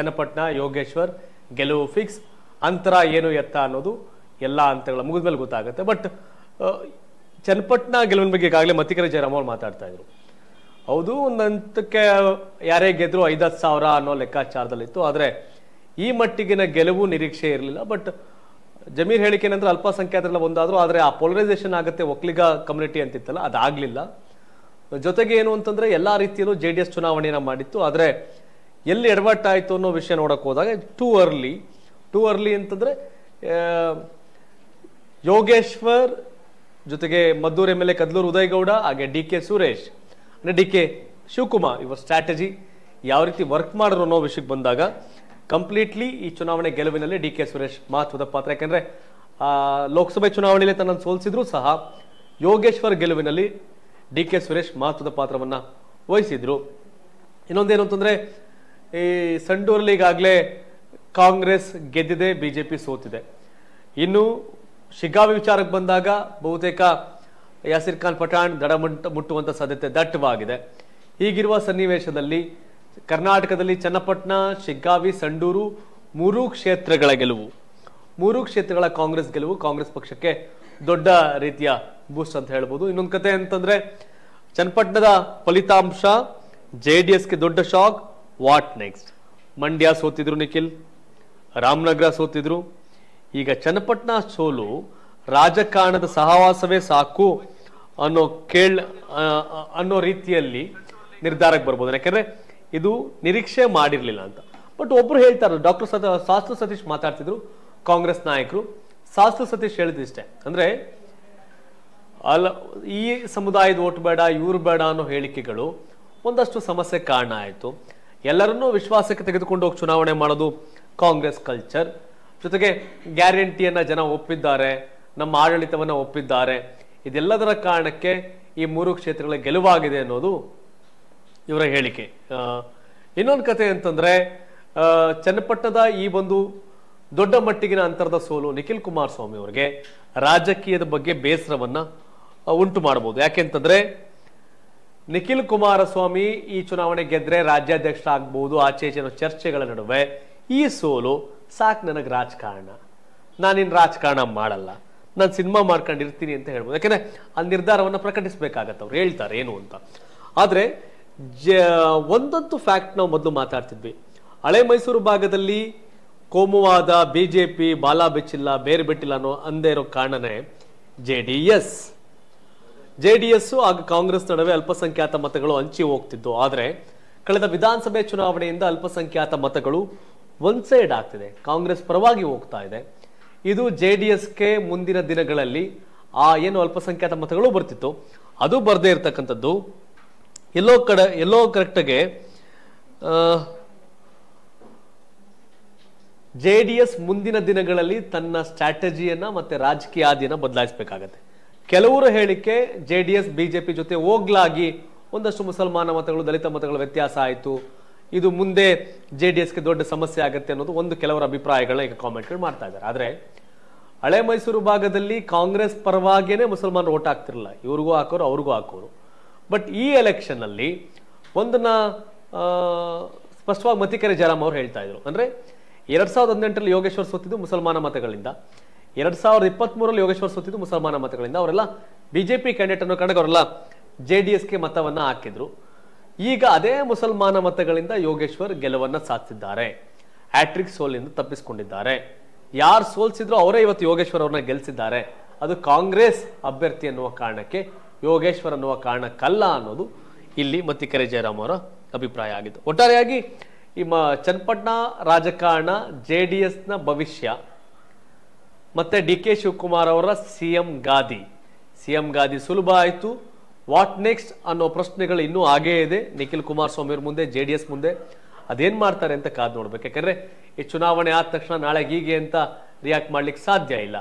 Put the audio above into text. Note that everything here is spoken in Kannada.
ಚನ್ನಪಟ್ಟಣ ಯೋಗೇಶ್ವರ್ ಗೆಲುವು ಫಿಕ್ಸ್ ಅಂತರ ಏನು ಎತ್ತ ಅನ್ನೋದು ಎಲ್ಲ ಅಂತಗಳ ಮುಗಿದ ಮೇಲೆ ಗೊತ್ತಾಗುತ್ತೆ ಬಟ್ ಚನ್ನಪಟ್ಟಣ ಗೆಲುವಿನ ಬಗ್ಗೆ ಈಗಾಗಲೇ ಮತ್ತಿಕರ ಜಯರಾಮ್ ಮಾತಾಡ್ತಾ ಇದ್ರು ಹೌದು ಒಂದಂತಕ್ಕೆ ಯಾರೇ ಗೆದ್ರು ಐದತ್ತು ಸಾವಿರ ಅನ್ನೋ ಲೆಕ್ಕಾಚಾರದಲ್ಲಿತ್ತು ಆದರೆ ಈ ಮಟ್ಟಿಗಿನ ಗೆಲುವು ನಿರೀಕ್ಷೆ ಇರಲಿಲ್ಲ ಬಟ್ ಜಮೀರ್ ಹೇಳಿಕೆ ಏನಂದ್ರೆ ಅಲ್ಪಸಂಖ್ಯಾತರೆಲ್ಲ ಒಂದಾದ್ರು ಆದರೆ ಆ ಪೊಲರೈಸೇಷನ್ ಆಗುತ್ತೆ ಒಕ್ಕಲಿಗ ಕಮ್ಯುನಿಟಿ ಅಂತಿತ್ತಲ್ಲ ಅದಾಗಲಿಲ್ಲ ಜೊತೆಗೆ ಏನು ಅಂತಂದರೆ ಎಲ್ಲ ರೀತಿಯಲ್ಲೂ ಜೆ ಡಿ ಎಸ್ ಚುನಾವಣೆಯನ್ನು ಮಾಡಿತ್ತು ಆದರೆ ಎಲ್ಲಿ ಆಯಿತು ಅನ್ನೋ ವಿಷಯ ನೋಡೋಕೆ ಹೋದಾಗ ಟೂ ಅರ್ಲಿ ಟೂ ಅರ್ಲಿ ಅಂತಂದರೆ ಯೋಗೇಶ್ವರ್ ಜೊತೆಗೆ Maddur M L A Kadlur Udayagowda ಹಾಗೆ ಡಿ ಕೆ ಸುರೇಶ್ ಅಂದರೆ ಡಿ ಕೆ ಶಿವಕುಮಾರ್ ಇವರ ಸ್ಟ್ರಾಟಜಿ ಯಾವ ರೀತಿ ವರ್ಕ್ ಮಾಡಿದ್ರು ಅನ್ನೋ ವಿಷಯಕ್ಕೆ ಬಂದಾಗ ಕಂಪ್ಲೀಟ್ಲಿ ಈ ಚುನಾವಣೆ ಗೆಲುವಿನಲ್ಲಿ ಡಿ ಕೆ ಸುರೇಶ್ ಮಹತ್ವದ ಪಾತ್ರ ಯಾಕೆಂದರೆ ಲೋಕಸಭೆ ಚುನಾವಣೆಯಲ್ಲಿ ತನ್ನನ್ನು ಸೋಲಿಸಿದ್ರು ಸಹ ಯೋಗೇಶ್ವರ್ ಗೆಲುವಿನಲ್ಲಿ ಡಿ ಕೆ ಸುರೇಶ್ ಮಹತ್ವದ ಪಾತ್ರವನ್ನು ವಹಿಸಿದ್ರು ಇನ್ನೊಂದೇನು ಅಂತಂದರೆ ಈ ಸಂಡೂರಲ್ಲಿ ಕಾಂಗ್ರೆಸ್ ಗೆದ್ದಿದೆ ಬಿಜೆಪಿ ಸೋತಿದೆ ಇನ್ನು ಶಿಗ್ಗಾವಿ ವಿಚಾರಕ್ಕೆ ಬಂದಾಗ ಬಹುತೇಕ ಯಾಸಿರ್ ಖಾನ್ ಪಠಾಣ್ ದಡ ಮುಟ್ಟ ಮುಟ್ಟುವಂಥ ಸಾಧ್ಯತೆ ದಟ್ಟವಾಗಿದೆ ಹೀಗಿರುವ ಸನ್ನಿವೇಶದಲ್ಲಿ ಕರ್ನಾಟಕದಲ್ಲಿ ಚನ್ನಪಟ್ಟಣ ಶಿಗ್ಗಾವಿ ಸಂಡೂರು ಮೂರು ಕ್ಷೇತ್ರಗಳ ಗೆಲುವು ಮೂರು ಕ್ಷೇತ್ರಗಳ ಕಾಂಗ್ರೆಸ್ ಗೆಲುವು ಕಾಂಗ್ರೆಸ್ ಪಕ್ಷಕ್ಕೆ ದೊಡ್ಡ ರೀತಿಯ ಬೂಸ್ಟ್ ಅಂತ ಹೇಳ್ಬೋದು ಇನ್ನೊಂದು ಕತೆ ಅಂತಂದ್ರೆ ಚನ್ನಪಟ್ಟಣದ ಫಲಿತಾಂಶ ಜೆ ಡಿ ಎಸ್ಗೆ ದೊಡ್ಡ ಶಾಕ್ ವಾಟ್ ನೆಕ್ಸ್ಟ್ ಮಂಡ್ಯ ಸೋತಿದ್ರು ನಿಖಿಲ್ ರಾಮನಗರ ಸೋತಿದ್ರು ಈಗ ಚನ್ನಪಟ್ಟಣ ಸೋಲು ರಾಜಕಾರಣದ ಸಹವಾಸವೇ ಸಾಕು ಅನ್ನೋ ಕೇಳ ಅನ್ನೋ ರೀತಿಯಲ್ಲಿ ನಿರ್ಧಾರಕ್ಕೆ ಬರ್ಬೋದು ಯಾಕಂದ್ರೆ ಇದು ನಿರೀಕ್ಷೆ ಮಾಡಿರಲಿಲ್ಲ ಅಂತ ಬಟ್ ಒಬ್ರು ಹೇಳ್ತಾರ ಡಾಕ್ಟರ್ ಸತ ಶಾಸ್ತ್ರ ಸತೀಶ್ ಮಾತಾಡ್ತಿದ್ರು ಕಾಂಗ್ರೆಸ್ ನಾಯಕರು ಶಾಸ್ತ್ರ ಸತೀಶ್ ಹೇಳಿದಿಷ್ಟೆ ಅಂದ್ರೆ ಅಲ್ಲ ಈ ಸಮುದಾಯದ ಓಟ್ ಬೇಡ ಇವ್ರು ಬೇಡ ಅನ್ನೋ ಹೇಳಿಕೆಗಳು ಒಂದಷ್ಟು ಸಮಸ್ಯೆ ಕಾರಣ ಆಯಿತು ಎಲ್ಲರನ್ನೂ ವಿಶ್ವಾಸಕ್ಕೆ ತೆಗೆದುಕೊಂಡು ಹೋಗಿ ಚುನಾವಣೆ ಮಾಡೋದು ಕಾಂಗ್ರೆಸ್ ಕಲ್ಚರ್ ಜೊತೆಗೆ ಗ್ಯಾರಂಟಿಯನ್ನು ಜನ ಒಪ್ಪಿದ್ದಾರೆ ನಮ್ಮ ಆಡಳಿತವನ್ನು ಒಪ್ಪಿದ್ದಾರೆ ಇದೆಲ್ಲದರ ಕಾರಣಕ್ಕೆ ಈ ಮೂರು ಕ್ಷೇತ್ರಗಳ ಗೆಲುವಾಗಿದೆ ಅನ್ನೋದು ಇವರ ಹೇಳಿಕೆ ಇನ್ನೊಂದು ಕತೆ ಅಂತಂದರೆ ಚನ್ನಪಟ್ಟದ ಈ ಒಂದು ದೊಡ್ಡ ಮಟ್ಟಿಗಿನ ಅಂತರದ ಸೋಲು ನಿಖಿಲ್ ಕುಮಾರಸ್ವಾಮಿ ಅವರಿಗೆ ರಾಜಕೀಯದ ಬಗ್ಗೆ ಬೇಸರವನ್ನು ಉಂಟು ಮಾಡಬಹುದು ಯಾಕೆಂತಂದರೆ ನಿಖಿಲ್ ಕುಮಾರಸ್ವಾಮಿ ಈ ಚುನಾವಣೆ ಗೆದ್ರೆ ರಾಜ್ಯಾಧ್ಯಕ್ಷ ಆಗ್ಬೋದು ಆಚೆಚಿನ ಚರ್ಚೆಗಳ ನಡುವೆ ಈ ಸೋಲು ಸಾಕು ನನಗೆ ರಾಜಕಾರಣ ನಾನಿನ್ ರಾಜಕಾರಣ ಮಾಡಲ್ಲ ನಾನು ಸಿನಿಮಾ ಮಾಡ್ಕೊಂಡಿರ್ತೀನಿ ಅಂತ ಹೇಳ್ಬೋದು ಯಾಕೆಂದ್ರೆ ಆ ನಿರ್ಧಾರವನ್ನು ಪ್ರಕಟಿಸಬೇಕಾಗತ್ತೆ ಅವ್ರು ಹೇಳ್ತಾರೆ ಏನು ಅಂತ ಆದರೆ ಜ ಒಂದೊಂದು ಫ್ಯಾಕ್ಟ್ ನಾವು ಮೊದಲು ಮಾತಾಡ್ತಿದ್ವಿ ಹಳೆ ಮೈಸೂರು ಭಾಗದಲ್ಲಿ ಕೋಮುವಾದ ಬಿ ಜೆ ಪಿ ಬಾಲ ಬೆಚ್ಚಿಲ್ಲ ಬೇರೆ ಬಿಟ್ಟಿಲ್ಲ ಅನ್ನೋ ಅಂದೇ ಇರೋ ಕಾರಣನೇ ಜೆ ಡಿ ಎಸ್ ಜೆಡಿಎಸ್ ಹಾಗೂ ಕಾಂಗ್ರೆಸ್ ನಡುವೆ ಅಲ್ಪಸಂಖ್ಯಾತ ಮತಗಳು ಹಂಚಿ ಹೋಗ್ತಿದ್ದು ಆದರೆ ಕಳೆದ ವಿಧಾನಸಭೆ ಚುನಾವಣೆಯಿಂದ ಅಲ್ಪಸಂಖ್ಯಾತ ಮತಗಳು ಒನ್ ಸೈಡ್ ಆಗ್ತಿದೆ ಕಾಂಗ್ರೆಸ್ ಪರವಾಗಿ ಹೋಗ್ತಾ ಇದೆ ಇದು ಜೆ ಡಿ ಎಸ್ಗೆ ಮುಂದಿನ ದಿನಗಳಲ್ಲಿ ಆ ಏನು ಅಲ್ಪಸಂಖ್ಯಾತ ಮತಗಳು ಬರ್ತಿತ್ತು ಅದು ಬರದೇ ಇರತಕ್ಕಂಥದ್ದು ಎಲ್ಲೋ ಕಡೆ ಎಲ್ಲೋ ಕರೆಕ್ಟಾಗೆ ಜೆ ಡಿ ಎಸ್ ಮುಂದಿನ ದಿನಗಳಲ್ಲಿ ತನ್ನ ಸ್ಟ್ರಾಟಜಿಯನ್ನ ಮತ್ತೆ ರಾಜಕೀಯ ಆದಿಯನ್ನ ಬದಲಾಯಿಸಬೇಕಾಗತ್ತೆ ಕೆಲವರು ಹೇಳಿಕೆ ಜೆ ಡಿ ಎಸ್ ಬಿಜೆಪಿ ಜೊತೆ ಹೋಗ್ಲಾಗಿ ಒಂದಷ್ಟು ಮುಸಲ್ಮಾನ ಮತಗಳು ದಲಿತ ಮತಗಳ ವ್ಯತ್ಯಾಸ ಆಯಿತು ಇದು ಮುಂದೆ ಜೆ ಡಿ ಎಸ್ಗೆ ದೊಡ್ಡ ಸಮಸ್ಯೆ ಆಗುತ್ತೆ ಅನ್ನೋದು ಒಂದು ಕೆಲವರ ಅಭಿಪ್ರಾಯಗಳನ್ನ ಈಗ ಕಾಮೆಂಟ್ಗಳು ಮಾಡ್ತಾ ಇದ್ದಾರೆ ಆದರೆ ಹಳೆ ಮೈಸೂರು ಭಾಗದಲ್ಲಿ ಕಾಂಗ್ರೆಸ್ ಪರವಾಗಿಯೇ ಮುಸಲ್ಮಾನರು ಓಟ್ ಆಗ್ತಿರಲಿಲ್ಲ ಇವ್ರಿಗೂ ಹಾಕೋರು ಅವ್ರಿಗೂ ಹಾಕೋರು ಬಟ್ ಈ ಎಲೆಕ್ಷನ್ನಲ್ಲಿ ಒಂದನ್ನ ಸ್ಪಷ್ಟವಾಗಿ ಮತಿಕೆರೆ ಜಯರಾಮ್ ಅವರು ಹೇಳ್ತಾ ಇದ್ರು ಅಂದರೆ ಎರಡು ಸಾವಿರದ ಹದಿನೆಂಟರಲ್ಲಿ ಯೋಗೇಶ್ವರ್ ಸೋತಿದ್ದು ಮುಸಲ್ಮಾನ ಮತಗಳಿಂದ ಎರಡ್ ಸಾವಿರದ ಇಪ್ಪತ್ತ್ ಮೂರಲ್ಲಿ ಯೋಗೇಶ್ವರ್ ಸುತ್ತಿದ್ದು ಮುಸಲ್ಮಾನ ಮತಗಳಿಂದ ಅವರೆಲ್ಲ ಬಿಜೆಪಿ ಕ್ಯಾಂಡಿಡೇಟ್ ಅನ್ನೋ ಕಂಡು ಅವರೆಲ್ಲ ಜೆ ಡಿ ಎಸ್ಗೆ ಮತವನ್ನ ಹಾಕಿದ್ರು ಈಗ ಅದೇ ಮುಸಲ್ಮಾನ ಮತಗಳಿಂದ ಯೋಗೇಶ್ವರ್ ಗೆಲುವನ್ನ ಸಾಧಿಸಿದ್ದಾರೆ ಹ್ಯಾಟ್ರಿಕ್ ಸೋಲಿಂದ ತಪ್ಪಿಸಿಕೊಂಡಿದ್ದಾರೆ ಯಾರು ಸೋಲ್ಸಿದ್ರು ಅವರೇ ಇವತ್ತು ಯೋಗೇಶ್ವರ್ ಅವ್ರನ್ನ ಗೆಲ್ಲಿಸಿದ್ದಾರೆ ಅದು ಕಾಂಗ್ರೆಸ್ ಅಭ್ಯರ್ಥಿ ಅನ್ನುವ ಕಾರಣಕ್ಕೆ ಯೋಗೇಶ್ವರ್ ಅನ್ನುವ ಕಾರಣಕ್ಕಲ್ಲ ಅನ್ನೋದು ಇಲ್ಲಿ ಮತ್ತಿಕೆರೆ ಜಯರಾಮ್ ಅವರ ಅಭಿಪ್ರಾಯ ಆಗಿತ್ತು ಒಟ್ಟಾರೆಯಾಗಿ ಈ ಮ ಚನ್ನಪಟ್ಟಣ ರಾಜಕಾರಣ ಜೆ ಡಿ ಎಸ್ನ ಭವಿಷ್ಯ ಮತ್ತು ಡಿ ಕೆ ಶಿವಕುಮಾರ್ ಅವರ ಸಿ ಎಂ ಗಾದಿ ಸಿ ಎಂ ಗಾದಿ ಸುಲಭ ಆಯಿತು ವಾಟ್ ನೆಕ್ಸ್ಟ್ ಅನ್ನೋ ಪ್ರಶ್ನೆಗಳು ಇನ್ನೂ ಹಾಗೇ ಇದೆ ನಿಖಿಲ್ ಕುಮಾರಸ್ವಾಮಿ ಅವ್ರ ಮುಂದೆ ಜೆ ಡಿ ಎಸ್ ಮುಂದೆ ಅದೇನು ಮಾಡ್ತಾರೆ ಅಂತ ಕಾದು ನೋಡ್ಬೇಕು ಯಾಕಂದರೆ ಈ ಚುನಾವಣೆ ಆದ ತಕ್ಷಣ ನಾಳೆ ಹೀಗೆ ಅಂತ ರಿಯಾಕ್ಟ್ ಮಾಡ್ಲಿಕ್ಕೆ ಸಾಧ್ಯ ಇಲ್ಲ